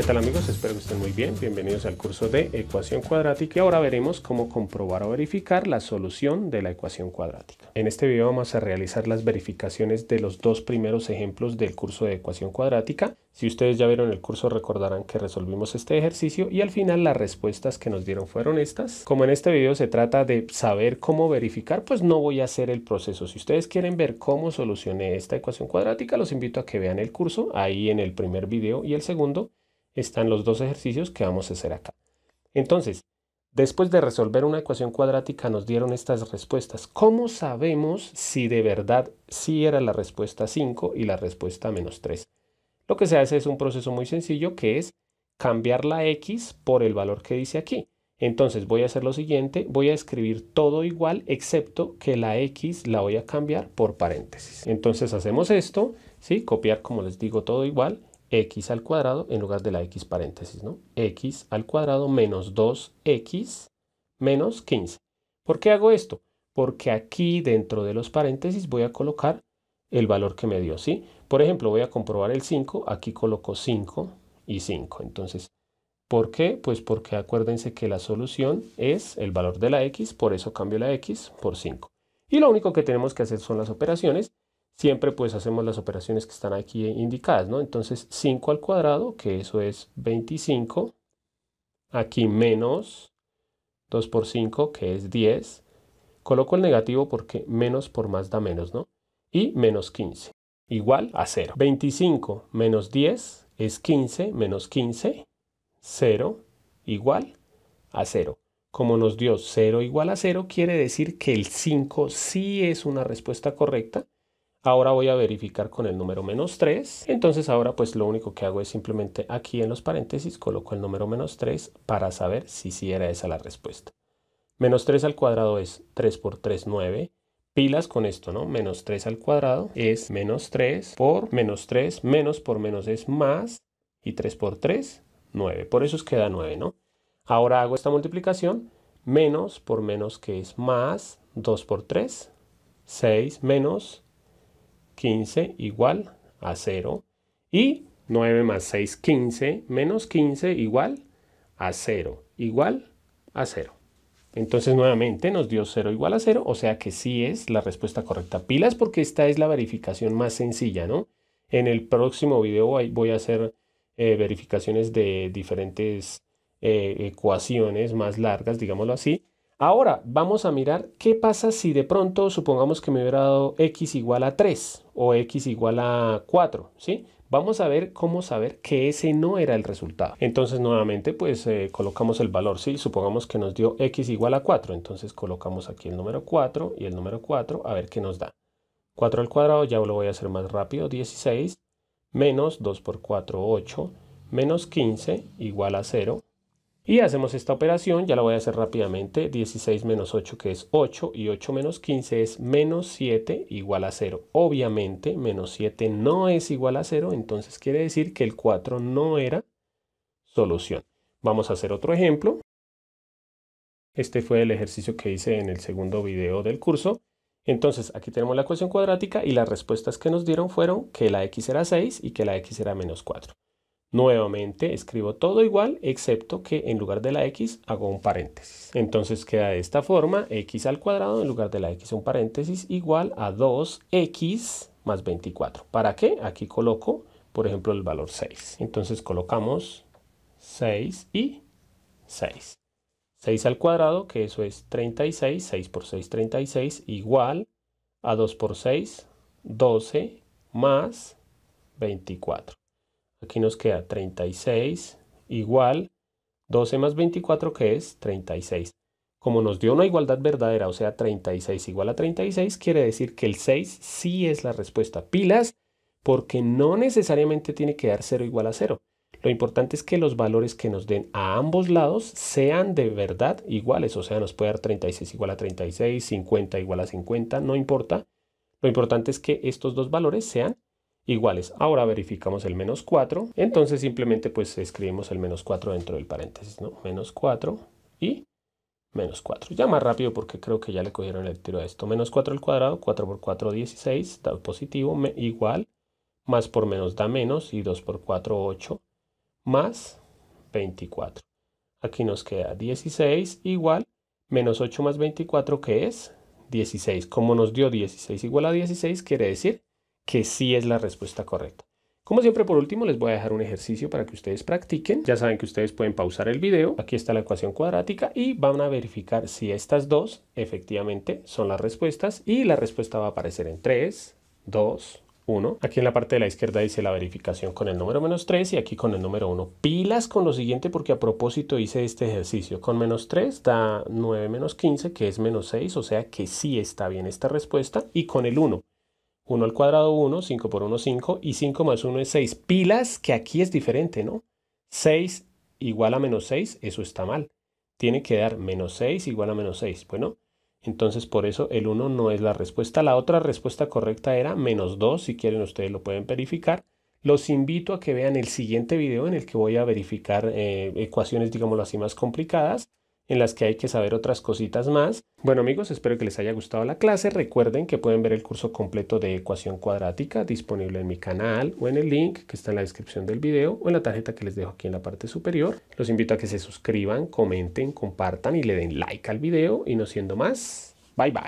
¿Qué tal amigos? Espero que estén muy bien. Bienvenidos al curso de ecuación cuadrática y ahora veremos cómo comprobar o verificar la solución de la ecuación cuadrática. En este video vamos a realizar las verificaciones de los dos primeros ejemplos del curso de ecuación cuadrática. Si ustedes ya vieron el curso recordarán que resolvimos este ejercicio y al final las respuestas que nos dieron fueron estas. Como en este video se trata de saber cómo verificar, pues no voy a hacer el proceso. Si ustedes quieren ver cómo solucioné esta ecuación cuadrática, los invito a que vean el curso ahí en el primer video y el segundo están los dos ejercicios que vamos a hacer acá. Entonces, después de resolver una ecuación cuadrática nos dieron estas respuestas. ¿Cómo sabemos si de verdad sí era la respuesta 5 y la respuesta menos 3? Lo que se hace es un proceso muy sencillo que es cambiar la x por el valor que dice aquí. Entonces voy a hacer lo siguiente, voy a escribir todo igual excepto que la x la voy a cambiar por paréntesis. Entonces hacemos esto, ¿sí? copiar como les digo todo igual, x al cuadrado en lugar de la x paréntesis, ¿no? x al cuadrado menos 2x menos 15. ¿Por qué hago esto? Porque aquí dentro de los paréntesis voy a colocar el valor que me dio, ¿sí? Por ejemplo, voy a comprobar el 5, aquí coloco 5 y 5. Entonces, ¿por qué? Pues porque acuérdense que la solución es el valor de la x, por eso cambio la x por 5. Y lo único que tenemos que hacer son las operaciones siempre pues hacemos las operaciones que están aquí indicadas, ¿no? Entonces 5 al cuadrado, que eso es 25, aquí menos 2 por 5, que es 10, coloco el negativo porque menos por más da menos, ¿no? Y menos 15, igual a 0. 25 menos 10 es 15, menos 15, 0, igual a 0. Como nos dio 0 igual a 0, quiere decir que el 5 sí es una respuesta correcta, Ahora voy a verificar con el número menos 3. Entonces ahora pues lo único que hago es simplemente aquí en los paréntesis coloco el número menos 3 para saber si sí era esa la respuesta. Menos 3 al cuadrado es 3 por 3, 9. Pilas con esto, ¿no? Menos 3 al cuadrado es menos 3 por menos 3, menos por menos es más, y 3 por 3, 9. Por eso es que 9, ¿no? Ahora hago esta multiplicación, menos por menos que es más, 2 por 3, 6 menos 15 igual a 0. Y 9 más 6, 15, menos 15 igual a 0, igual a 0. Entonces nuevamente nos dio 0 igual a 0, o sea que sí es la respuesta correcta. Pilas porque esta es la verificación más sencilla, ¿no? En el próximo video voy a hacer eh, verificaciones de diferentes eh, ecuaciones más largas, digámoslo así, Ahora vamos a mirar qué pasa si de pronto supongamos que me hubiera dado x igual a 3 o x igual a 4, ¿sí? Vamos a ver cómo saber que ese no era el resultado. Entonces nuevamente pues eh, colocamos el valor, ¿sí? Supongamos que nos dio x igual a 4, entonces colocamos aquí el número 4 y el número 4 a ver qué nos da. 4 al cuadrado ya lo voy a hacer más rápido, 16 menos 2 por 4, 8 menos 15 igual a 0 y hacemos esta operación, ya la voy a hacer rápidamente, 16 menos 8 que es 8 y 8 menos 15 es menos 7 igual a 0. Obviamente menos 7 no es igual a 0, entonces quiere decir que el 4 no era solución. Vamos a hacer otro ejemplo. Este fue el ejercicio que hice en el segundo video del curso. Entonces aquí tenemos la ecuación cuadrática y las respuestas que nos dieron fueron que la x era 6 y que la x era menos 4. Nuevamente escribo todo igual, excepto que en lugar de la x hago un paréntesis. Entonces queda de esta forma, x al cuadrado en lugar de la x un paréntesis igual a 2x más 24. ¿Para qué? Aquí coloco, por ejemplo, el valor 6. Entonces colocamos 6 y 6. 6 al cuadrado, que eso es 36, 6 por 6, 36, igual a 2 por 6, 12, más 24. Aquí nos queda 36 igual 12 más 24 que es 36. Como nos dio una igualdad verdadera, o sea 36 igual a 36, quiere decir que el 6 sí es la respuesta. Pilas, porque no necesariamente tiene que dar 0 igual a 0. Lo importante es que los valores que nos den a ambos lados sean de verdad iguales. O sea, nos puede dar 36 igual a 36, 50 igual a 50, no importa. Lo importante es que estos dos valores sean iguales. Ahora verificamos el menos 4. Entonces simplemente pues escribimos el menos 4 dentro del paréntesis, ¿no? Menos 4 y menos 4. Ya más rápido porque creo que ya le cogieron el tiro a esto. Menos 4 al cuadrado, 4 por 4, 16, da positivo, igual, más por menos da menos, y 2 por 4, 8, más 24. Aquí nos queda 16 igual, menos 8 más 24, que es 16. Como nos dio 16 igual a 16, quiere decir que sí es la respuesta correcta. Como siempre, por último, les voy a dejar un ejercicio para que ustedes practiquen. Ya saben que ustedes pueden pausar el video. Aquí está la ecuación cuadrática y van a verificar si estas dos efectivamente son las respuestas. Y la respuesta va a aparecer en 3, 2, 1. Aquí en la parte de la izquierda dice la verificación con el número menos 3 y aquí con el número 1. Pilas con lo siguiente porque a propósito hice este ejercicio. Con menos 3 da 9 menos 15 que es menos 6, o sea que sí está bien esta respuesta. Y con el 1 1 al cuadrado 1, 5 por 1, 5, y 5 más 1 es 6. Pilas, que aquí es diferente, ¿no? 6 igual a menos 6, eso está mal. Tiene que dar menos 6 igual a menos 6. Bueno, entonces por eso el 1 no es la respuesta. La otra respuesta correcta era menos 2, si quieren ustedes lo pueden verificar. Los invito a que vean el siguiente video en el que voy a verificar eh, ecuaciones, digámoslo así, más complicadas en las que hay que saber otras cositas más. Bueno amigos, espero que les haya gustado la clase. Recuerden que pueden ver el curso completo de ecuación cuadrática disponible en mi canal o en el link que está en la descripción del video o en la tarjeta que les dejo aquí en la parte superior. Los invito a que se suscriban, comenten, compartan y le den like al video y no siendo más, bye bye.